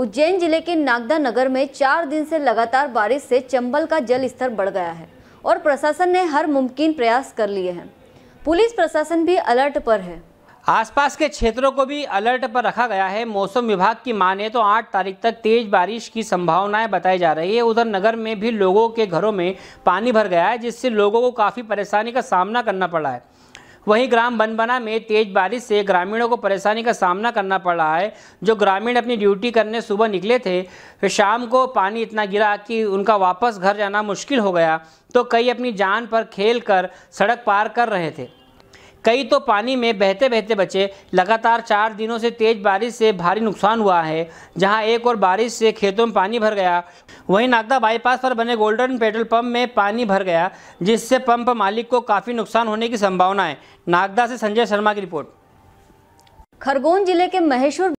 उज्जैन जिले के नागदा नगर में चार दिन से लगातार बारिश से चंबल का जल स्तर बढ़ गया है और प्रशासन ने हर मुमकिन प्रयास कर लिए हैं पुलिस प्रशासन भी अलर्ट पर है आसपास के क्षेत्रों को भी अलर्ट पर रखा गया है मौसम विभाग की माने तो 8 तारीख तक तेज बारिश की संभावनाएं बताई जा रही है उधर नगर में भी लोगों के घरों में पानी भर गया है जिससे लोगों को काफ़ी परेशानी का सामना करना पड़ा है वहीं ग्राम बनबना में तेज बारिश से ग्रामीणों को परेशानी का सामना करना पड़ रहा है जो ग्रामीण अपनी ड्यूटी करने सुबह निकले थे शाम को पानी इतना गिरा कि उनका वापस घर जाना मुश्किल हो गया तो कई अपनी जान पर खेल कर सड़क पार कर रहे थे कई तो पानी में बहते बहते बचे लगातार चार दिनों से तेज बारिश से भारी नुकसान हुआ है जहां एक और बारिश से खेतों में पानी भर गया वहीं नागदा बाईपास पर बने गोल्डन पेट्रोल पंप में पानी भर गया जिससे पंप मालिक को काफ़ी नुकसान होने की संभावना है नागदा से संजय शर्मा की रिपोर्ट खरगोन जिले के महेश्वर